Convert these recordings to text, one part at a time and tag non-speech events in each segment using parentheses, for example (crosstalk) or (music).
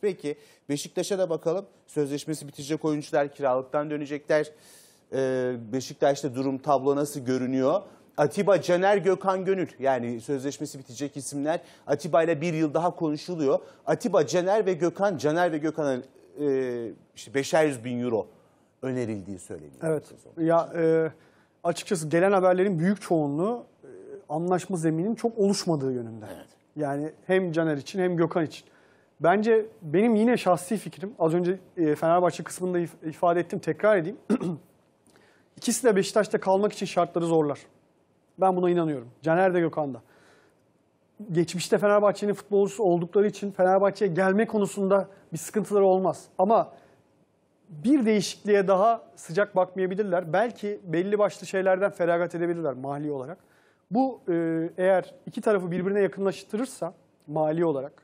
Peki Beşiktaş'a da bakalım. Sözleşmesi bitecek oyuncular kiralıktan dönecekler. Ee, Beşiktaş'ta durum tablo nasıl görünüyor? Atiba, Caner, Gökhan Gönül yani sözleşmesi bitecek isimler. Atiba ile bir yıl daha konuşuluyor. Atiba, Caner ve Gökhan, Caner ve Gökhan'a e, işte 500 bin euro önerildiği söyleniyor. Evet. Ya e, açıkçası gelen haberlerin büyük çoğunluğu e, anlaşma zeminin çok oluşmadığı yönünde. Evet. Yani hem Caner için hem Gökhan için. Bence benim yine şahsi fikrim, az önce e, Fenerbahçe kısmında ifade ettim, tekrar edeyim. (clears throat) İkisi de Beşiktaş'ta kalmak için şartları zorlar. Ben buna inanıyorum. Caner de Gökhan da. Geçmişte Fenerbahçe'nin futbolcusu oldukları için Fenerbahçe'ye gelme konusunda bir sıkıntıları olmaz. Ama bir değişikliğe daha sıcak bakmayabilirler. Belki belli başlı şeylerden feragat edebilirler mali olarak. Bu e, eğer iki tarafı birbirine yakınlaştırırsa mali olarak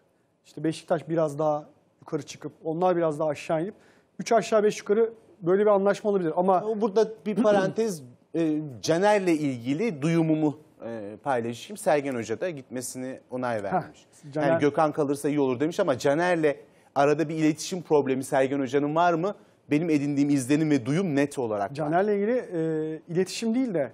işte Beşiktaş biraz daha yukarı çıkıp onlar biraz daha aşağı inip 3 aşağı 5 yukarı böyle bir anlaşma olabilir ama burada bir (clears throat) parantez e, Caner'le ilgili duyumumu e, paylaşayım. Sergen Hoca da gitmesini onay vermiş. Heh, Caner... yani Gökhan kalırsa iyi olur demiş ama Caner'le arada bir iletişim problemi Sergen Hoca'nın var mı? Benim edindiğim izlenim ve duyum net olarak. Caner'le ilgili e, iletişim değil de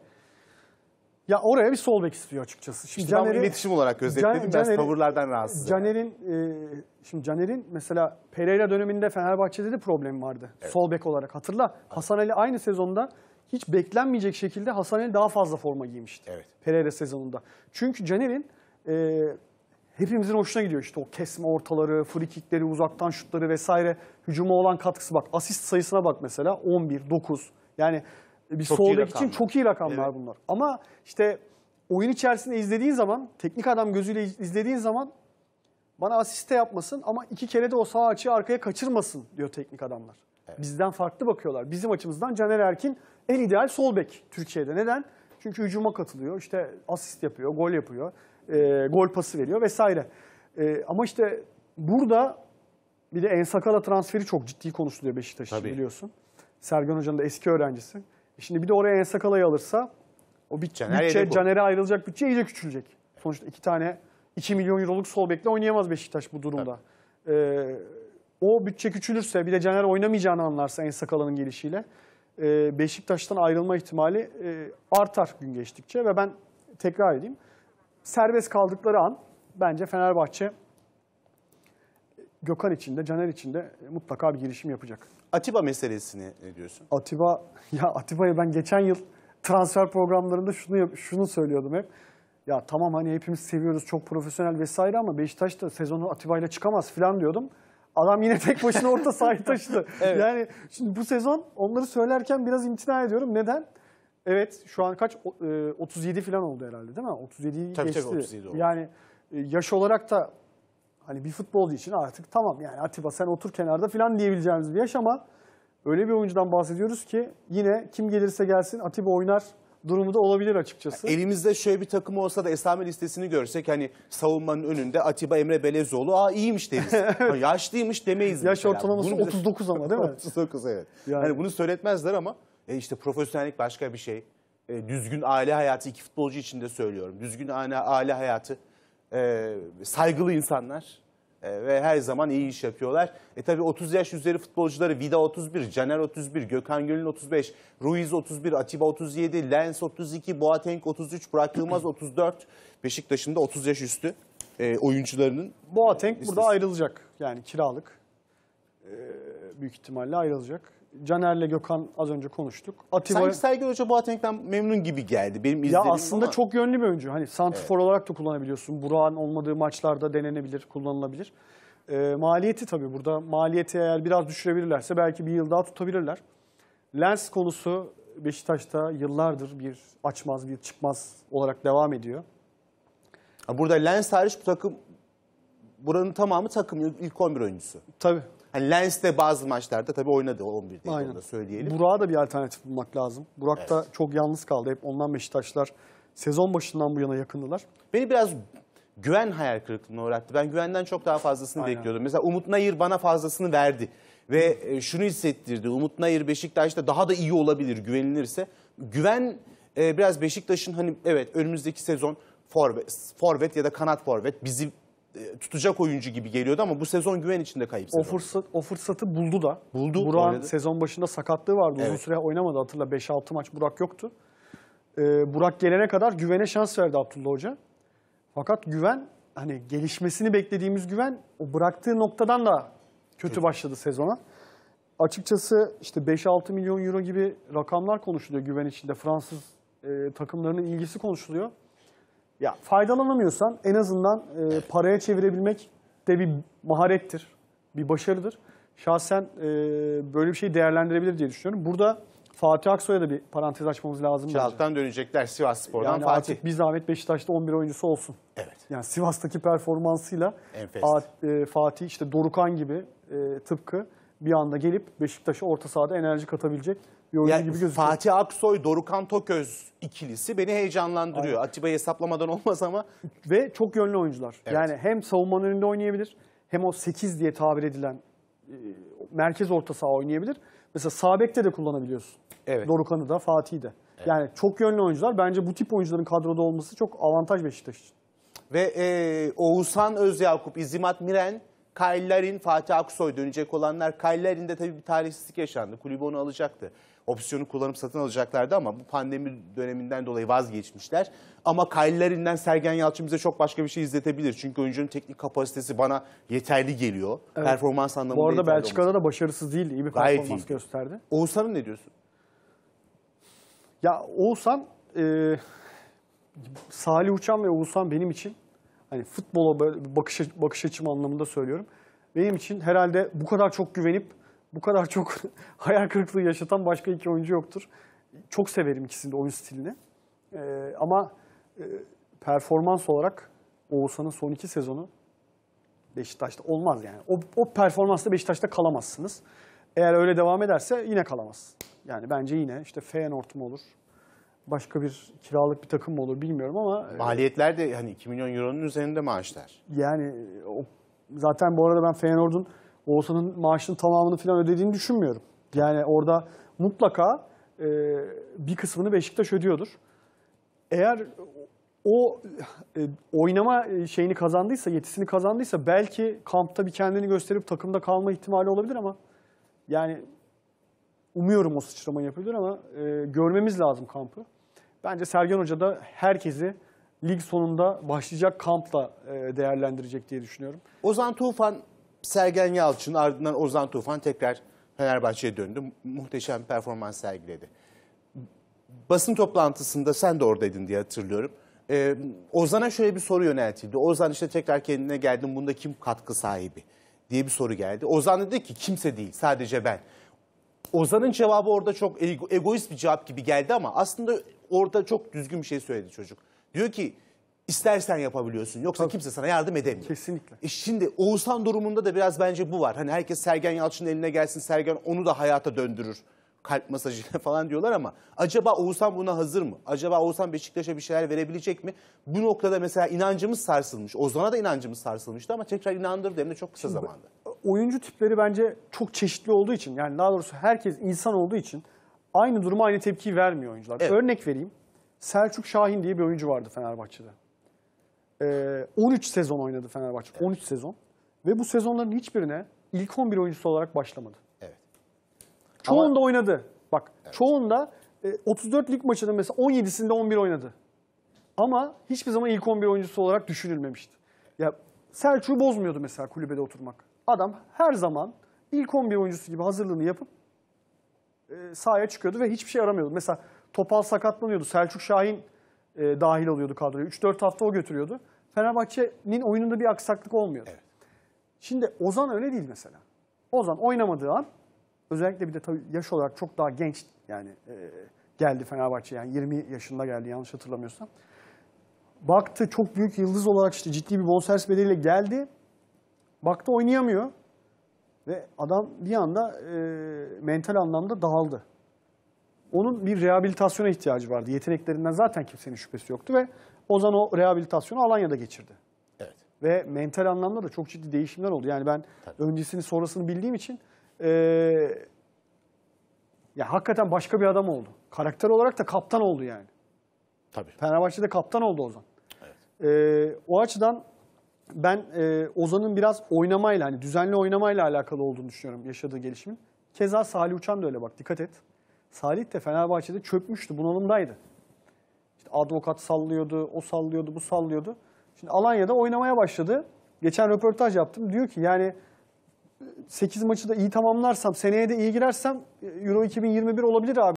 ya oraya bir sol bek istiyor açıkçası. Şimdi işte Caner'i, ben iletişim olarak gözetledim. Can, Caner'i, Biraz tavırlardan rahatsız. Caner'in e, şimdi Caner'in mesela Pereira döneminde Fenerbahçe'de de problem vardı. Evet. Sol bek olarak hatırla. Hasan Ali aynı sezonda hiç beklenmeyecek şekilde Hasan Ali daha fazla forma giymişti. Evet. Pereira sezonunda. Çünkü Caner'in e, hepimizin hoşuna gidiyor işte o kesme ortaları, frikikleri, uzaktan şutları vesaire hücuma olan katkısı bak. Asist sayısına bak mesela 11 9. Yani bir çok sol bek için çok iyi rakamlar evet. bunlar. Ama işte oyun içerisinde izlediğin zaman, teknik adam gözüyle izlediğin zaman bana asiste yapmasın ama iki kere de o sağ açıyı arkaya kaçırmasın diyor teknik adamlar. Evet. Bizden farklı bakıyorlar. Bizim açımızdan Caner Erkin en ideal sol bek Türkiye'de. Neden? Çünkü hücuma katılıyor, işte asist yapıyor, gol yapıyor, e, gol pası veriyor vesaire. E, ama işte burada bir de En Sakala transferi çok ciddi konuşuluyor Beşiktaş'ta biliyorsun. Sergen Hoca'nın da eski öğrencisi. E şimdi bir de oraya En Sakala'yı alırsa o bit bütçe, Yedekol. Caner'e ayrılacak bütçe iyice küçülecek. Sonuçta iki tane 2 milyon euroluk sol bekle oynayamaz Beşiktaş bu durumda. Ee, o bütçe küçülürse bir de Caner oynamayacağını anlarsa En Sakala'nın gelişiyle e, Beşiktaş'tan ayrılma ihtimali e, artar gün geçtikçe ve ben tekrar edeyim. Serbest kaldıkları an bence Fenerbahçe Gökhan için de, Caner için de mutlaka bir girişim yapacak. Atiba meselesini ne diyorsun? Atiba, (laughs) ya Atiba'yı ben geçen yıl transfer programlarında şunu şunu söylüyordum hep. Ya tamam hani hepimiz seviyoruz, çok profesyonel vesaire ama Beşiktaş da sezonu Atiba ile çıkamaz falan diyordum. Adam yine tek başına orta sahayı (laughs) taşıdı. evet. Yani şimdi bu sezon onları söylerken biraz imtina ediyorum. Neden? Evet şu an kaç? O, e, 37 falan oldu herhalde değil mi? 37. geçti. Tabii 37 oldu. Yani e, yaş olarak da Hani bir futbolcu için artık tamam yani Atiba sen otur kenarda falan diyebileceğimiz bir yaş ama öyle bir oyuncudan bahsediyoruz ki yine kim gelirse gelsin Atiba oynar durumu da olabilir açıkçası. Yani elimizde şöyle bir takım olsa da esame listesini görsek hani savunmanın önünde Atiba Emre Belezoğlu aa iyiymiş deriz. (laughs) yaşlıymış demeyiz. Yaş mesela. ortalaması bunu 39 ama değil mi? 39 (laughs) evet. Yani. yani bunu söyletmezler ama e işte profesyonellik başka bir şey. E, düzgün aile hayatı iki futbolcu için de söylüyorum. Düzgün aile hayatı e, saygılı insanlar e, ve her zaman iyi iş yapıyorlar. E tabi 30 yaş üzeri futbolcuları Vida 31, Caner 31, Gökhan Gönül 35, Ruiz 31, Atiba 37, Lens 32, Boateng 33, Burak Yılmaz 34. Beşiktaş'ın da 30 yaş üstü e, oyuncularının. Boateng listesi. burada ayrılacak yani kiralık. E, büyük ihtimalle ayrılacak. Caner'le Gökhan az önce konuştuk. Atiba... Sanki Sergen Hoca bu memnun gibi geldi. Benim izlediğim Ya aslında ama... çok yönlü bir oyuncu. Hani santifor evet. olarak da kullanabiliyorsun. Burak'ın olmadığı maçlarda denenebilir, kullanılabilir. E, maliyeti tabii burada. Maliyeti eğer biraz düşürebilirlerse belki bir yıl daha tutabilirler. Lens konusu Beşiktaş'ta yıllardır bir açmaz, bir çıkmaz olarak devam ediyor. Burada Lens hariç bu takım buranın tamamı takım ilk 11 oyuncusu. Tabii. Hani Lens de bazı maçlarda tabii oynadı 11 değil onu da söyleyelim. Burak'a da bir alternatif bulmak lazım. Burak evet. da çok yalnız kaldı. Hep ondan Beşiktaşlar sezon başından bu yana yakındılar. Beni biraz güven hayal kırıklığına uğrattı. Ben güvenden çok daha fazlasını Aynen. bekliyordum. Mesela Umut Nayır bana fazlasını verdi. Ve e, şunu hissettirdi. Umut Nayır Beşiktaş'ta daha da iyi olabilir güvenilirse. Güven e, biraz Beşiktaş'ın hani evet önümüzdeki sezon forvet, forvet ya da kanat forvet bizi e, tutacak oyuncu gibi geliyordu ama bu sezon güven içinde kayıp O, fırsat, o fırsatı buldu da. Buldu. Burak'ın sezon başında sakatlığı vardı. Evet. Uzun süre oynamadı hatırla 5-6 maç Burak yoktu. Ee, Burak gelene kadar güvene şans verdi Abdullah Hoca. Fakat güven hani gelişmesini beklediğimiz güven o bıraktığı noktadan da kötü evet. başladı sezona. Açıkçası işte 5-6 milyon euro gibi rakamlar konuşuluyor güven içinde. Fransız e, takımlarının ilgisi konuşuluyor. Ya faydalanamıyorsan en azından e, paraya çevirebilmek de bir maharettir, bir başarıdır. Şahsen e, böyle bir şeyi değerlendirebilir diye düşünüyorum. Burada Fatih Aksoy'a da bir parantez açmamız lazım. Çalıktan dönecekler Sivas Spor'dan yani Fatih. Artık bir zahmet Beşiktaş'ta 11 oyuncusu olsun. Evet. Yani Sivas'taki performansıyla e, Fatih işte Dorukan gibi e, tıpkı bir anda gelip Beşiktaş'a orta sahada enerji katabilecek bir oyuncu yani gibi gözüküyor. Fatih Aksoy, Dorukan Toköz ikilisi beni heyecanlandırıyor. Aynen. Atiba'yı hesaplamadan (laughs) olmaz ama. Ve çok yönlü oyuncular. Evet. Yani hem savunmanın önünde oynayabilir hem o 8 diye tabir edilen e, merkez orta saha oynayabilir. Mesela Sabek'te de kullanabiliyorsun. Evet. Dorukan'ı da Fatih'i de. Evet. Yani çok yönlü oyuncular. Bence bu tip oyuncuların kadroda olması çok avantaj Beşiktaş için. Ve e, Oğuzhan Özyakup, İzimat Miren Kyle Fatih Aksoy dönecek olanlar. Kyle Larin'de tabii bir talihsizlik yaşandı. Kulübü onu alacaktı. Opsiyonu kullanıp satın alacaklardı ama bu pandemi döneminden dolayı vazgeçmişler. Ama Kyle Sergen Yalçın bize çok başka bir şey izletebilir. Çünkü oyuncunun teknik kapasitesi bana yeterli geliyor. Evet. Performans anlamında Bu arada Belçika'da olmuş. da başarısız değil. iyi bir Gayet performans iyi. gösterdi. Oğuzhan'ın ne diyorsun? Ya Oğuzhan, e, Salih Uçan ve Oğuzhan benim için Hani futbola bakış, bakış açım anlamında söylüyorum. Benim için herhalde bu kadar çok güvenip bu kadar çok (laughs) hayal kırıklığı yaşatan başka iki oyuncu yoktur. Çok severim ikisinin de oyun stilini. Ee, ama e, performans olarak Oğuzhan'ın son iki sezonu Beşiktaş'ta olmaz yani. O, o performansla Beşiktaş'ta kalamazsınız. Eğer öyle devam ederse yine kalamaz. Yani bence yine işte Feyenoord mu olur, başka bir kiralık bir takım mı olur bilmiyorum ama... E, Maliyetler de hani 2 milyon euronun üzerinde maaşlar. Yani e, o, zaten bu arada ben Feyenoord'un Oğuzhan'ın maaşının tamamını falan ödediğini düşünmüyorum. Yani orada mutlaka e, bir kısmını Beşiktaş ödüyordur. Eğer o e, oynama e, şeyini kazandıysa, yetisini kazandıysa belki kampta bir kendini gösterip takımda kalma ihtimali olabilir ama yani umuyorum o sıçramayı yapabilir ama e, görmemiz lazım kampı. Bence Sergen Hoca da herkesi lig sonunda başlayacak kampla e, değerlendirecek diye düşünüyorum. Ozan Tufan, Sergen Yalçın ardından Ozan Tufan tekrar Fenerbahçe'ye döndü. Muhteşem performans sergiledi. Basın toplantısında sen de oradaydın diye hatırlıyorum. Ee, Ozan'a şöyle bir soru yöneltildi. Ozan işte tekrar kendine geldim bunda kim katkı sahibi diye bir soru geldi. Ozan dedi ki kimse değil sadece ben. Ozan'ın cevabı orada çok egoist bir cevap gibi geldi ama aslında orada çok düzgün bir şey söyledi çocuk. Diyor ki istersen yapabiliyorsun yoksa Tabii. kimse sana yardım edemiyor. Kesinlikle. E şimdi Oğuzhan durumunda da biraz bence bu var. Hani herkes Sergen Yalçın'ın eline gelsin Sergen onu da hayata döndürür kalp masajıyla (laughs) falan diyorlar ama acaba Oğuzhan buna hazır mı? Acaba Oğuzhan Beşiktaş'a bir şeyler verebilecek mi? Bu noktada mesela inancımız sarsılmış. Ozan'a da inancımız sarsılmıştı ama tekrar inandırdı hem de çok kısa Şimdi, zamanda. Oyuncu tipleri bence çok çeşitli olduğu için yani daha doğrusu herkes insan olduğu için aynı duruma aynı tepkiyi vermiyor oyuncular. Evet. Örnek vereyim. Selçuk Şahin diye bir oyuncu vardı Fenerbahçe'de. Ee, 13 sezon oynadı Fenerbahçe. Evet. 13 sezon. Ve bu sezonların hiçbirine ilk 11 oyuncusu olarak başlamadı. Evet. Çoğunda Ama... oynadı. Bak evet. çoğunda 34 e, lig maçının mesela 17'sinde 11 oynadı. Ama hiçbir zaman ilk 11 oyuncusu olarak düşünülmemişti. Ya Selçuk'u bozmuyordu mesela kulübede oturmak. Adam her zaman ilk 11 oyuncusu gibi hazırlığını yapıp e, sahaya çıkıyordu ve hiçbir şey aramıyordu. Mesela Topal sakatlanıyordu. Selçuk Şahin e, dahil oluyordu kadroya. 3-4 hafta o götürüyordu. Fenerbahçe'nin oyununda bir aksaklık olmuyordu. Evet. Şimdi Ozan öyle değil mesela. Ozan oynamadığı an özellikle bir de tabii yaş olarak çok daha genç yani e, geldi Fenerbahçe yani 20 yaşında geldi yanlış hatırlamıyorsam. Baktı çok büyük yıldız olarak işte ciddi bir bonservis bedeliyle geldi. Baktı oynayamıyor. Ve adam bir anda e, mental anlamda dağıldı. Onun bir rehabilitasyona ihtiyacı vardı. Yeteneklerinden zaten kimsenin şüphesi yoktu ve Ozan o rehabilitasyonu Alanya'da geçirdi. Evet. Ve mental anlamda da çok ciddi değişimler oldu. Yani ben Tabii. öncesini sonrasını bildiğim için e, ya hakikaten başka bir adam oldu. Karakter olarak da kaptan oldu yani. Tabii. Fenerbahçe'de kaptan oldu Ozan. Evet. E, o açıdan ben e, Ozan'ın biraz oynamayla, hani düzenli oynamayla alakalı olduğunu düşünüyorum yaşadığı gelişimin. Keza Salih Uçan da öyle bak, dikkat et. Salih de Fenerbahçe'de çökmüştü, bunalımdaydı. İşte avukat sallıyordu, o sallıyordu, bu sallıyordu. Şimdi Alanya'da oynamaya başladı. Geçen röportaj yaptım. Diyor ki yani 8 e, maçı da iyi tamamlarsam, seneye de iyi girersem e, Euro 2021 olabilir abi.